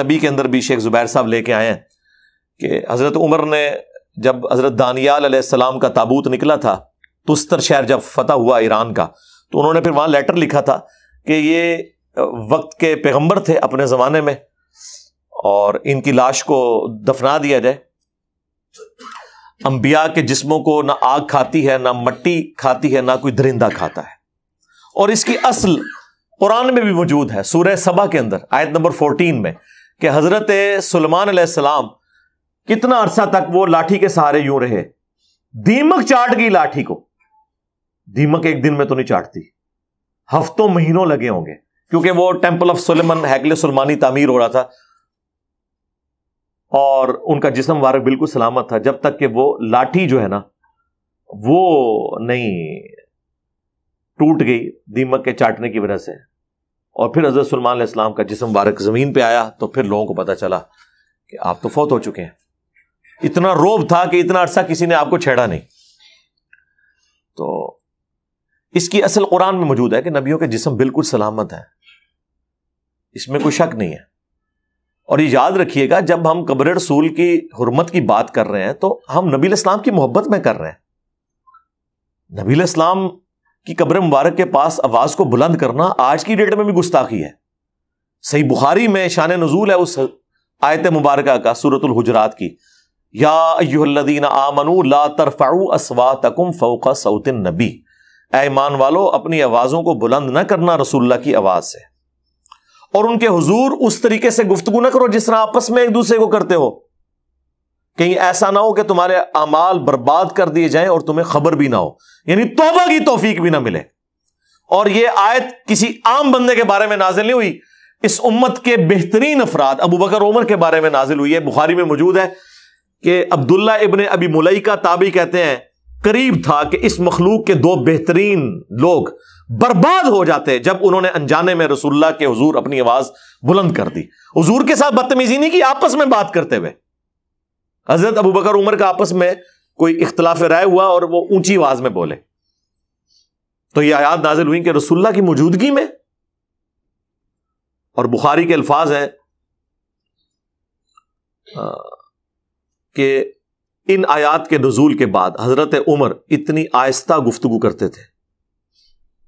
नबी के अंदर भी शेख ज़ुबैर साहब लेके आए हैं कि हज़रत उमर ने जब हज़रत दानियाल सलाम का ताबूत निकला था तुस्तर शहर जब फतह हुआ ईरान का तो उन्होंने फिर वहाँ लेटर लिखा था कि ये वक्त के पैगम्बर थे अपने ज़माने में और इनकी लाश को दफना दिया जाए अंबिया के जिस्मों को ना आग खाती है ना मट्टी खाती है ना कोई दरिंदा खाता है और इसकी असल कुरान में भी मौजूद है सूरह सबा के अंदर आयत नंबर फोर्टीन में कि हज़रत सलमान सलाम कितना अरसा तक वो लाठी के सहारे यूं रहे दीमक चाट गई लाठी को दीमक एक दिन में तो नहीं चाटती हफ्तों महीनों लगे होंगे क्योंकि वो टेम्पल ऑफ सुलेमन हैकल सलमानी तामीर हो रहा था और उनका जिसम वारक बिल्कुल सलामत था जब तक कि वो लाठी जो है ना वो नहीं टूट गई दीमक के चाटने की वजह से और फिर हज़रत सलमान इस्लाम का जिसम मुबारक ज़मीन पे आया तो फिर लोगों को पता चला कि आप तो फौत हो चुके हैं इतना रोब था कि इतना अरसा किसी ने आपको छेड़ा नहीं तो इसकी असल कुरान में मौजूद है कि नबियों के जिसम बिल्कुल सलामत है इसमें कोई शक नहीं है और ये याद रखिएगा जब हम कब्र रसूल की हरमत की बात कर रहे हैं तो हम नबी इस्लाम की मोहब्बत में कर रहे हैं नबी इस्लाम कि कब्र मुबारक के पास आवाज को बुलंद करना आज की डेट में भी गुस्ताखी है सही बुखारी में शान नजूल है उस आयत मुबारक का सूरतुल हुजरात की यादीन आमनु ला तरफाऊ असवा तकुम फोका सऊतिन नबी ऐमान वालो अपनी आवाज़ों को बुलंद न करना रसुल्ला की आवाज़ से और उनके हजूर उस तरीके से गुफ्तगु न करो जिस तरह आपस में एक दूसरे को करते हो कहीं ऐसा ना हो कि तुम्हारे अमाल बर्बाद कर दिए जाएं और तुम्हें खबर भी ना हो यानी तोबा की तोफीक भी ना मिले और यह आयत किसी आम बंदे के बारे में नाजिल नहीं हुई इस उम्मत के बेहतरीन अफराद अबू बकर उमर के बारे में नाजिल हुई है बुखारी में मौजूद है कि अब्दुल्ला इबन अबी मुलई का ताबी कहते हैं करीब था कि इस मखलूक के दो बेहतरीन लोग बर्बाद हो जाते जब उन्होंने अनजाने में रसुल्ला के हजूर अपनी आवाज बुलंद कर दी हजूर के साथ बदतमीजी नहीं की आपस में बात करते हुए हजरत अबू बकर उमर का आपस में कोई इख्तलाफ राय हुआ और वो ऊंची आवाज में बोले तो ये आयात नाजिल हुई कि रसुल्ला की मौजूदगी में और बुखारी के अल्फाज हैं कि इन आयात के नजूल के बाद हजरत उमर इतनी आहिस्ता गुफ्तगु करते थे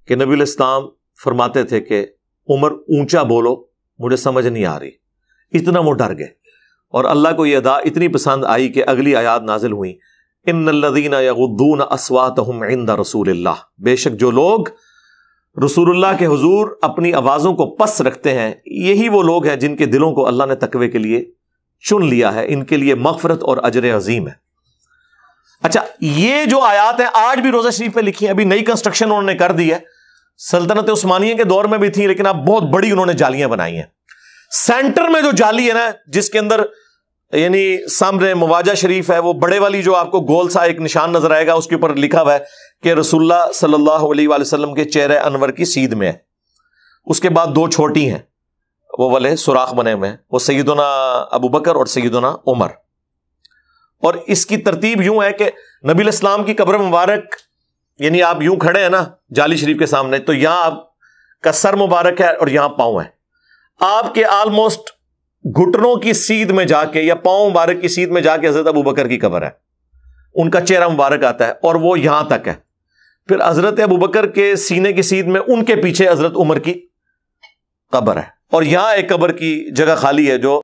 कि नबी इस्लाम फरमाते थे कि उमर ऊंचा बोलो मुझे समझ नहीं आ रही इतना वो डर गए और अल्लाह को यह अदा इतनी पसंद आई कि अगली आयात नाजिल हुई इन लदीना यदून असवात इंदा रसूल बेशक जो लोग रसूलुल्लाह के हजूर अपनी आवाज़ों को पस रखते हैं यही वो लोग हैं जिनके दिलों को अल्लाह ने तकवे के लिए चुन लिया है इनके लिए मफरत और अजर अजीम है अच्छा ये जो आयात है आज भी रोज़ा शरीफ में लिखी है अभी नई कंस्ट्रक्शन उन्होंने कर दी है सल्तनत उस्मानिया के दौर में भी थी लेकिन अब बहुत बड़ी उन्होंने जालियां बनाई हैं सेंटर में जो जाली है ना जिसके अंदर यानी सामने मुवाजा शरीफ है वो बड़े वाली जो आपको गोल सा एक निशान नजर आएगा उसके ऊपर लिखा हुआ है कि रसुल्ला सल्लल्लाहु अलैहि वसल्लम के चेहरे अनवर की सीध में है उसके बाद दो छोटी हैं वो वाले सुराख बने हुए हैं वो सईदना अबू बकर और सईदना उमर और इसकी तरतीब यूं है कि नबी इस्लाम की कब्र मुबारक यानी आप यूं खड़े हैं ना जाली शरीफ के सामने तो यहां आपका सर मुबारक है और यहां पाँव है आपके ऑलमोस्ट घुटनों की सीध में जाके या पाओ मुबारक की सीध में जाके हजरत अबू बकर की कबर है उनका चेहरा मुबारक आता है और वो यहां तक है फिर हजरत अबू बकर के सीने की सीध में उनके पीछे हजरत उमर की कबर है और यहां एक कबर की जगह खाली है जो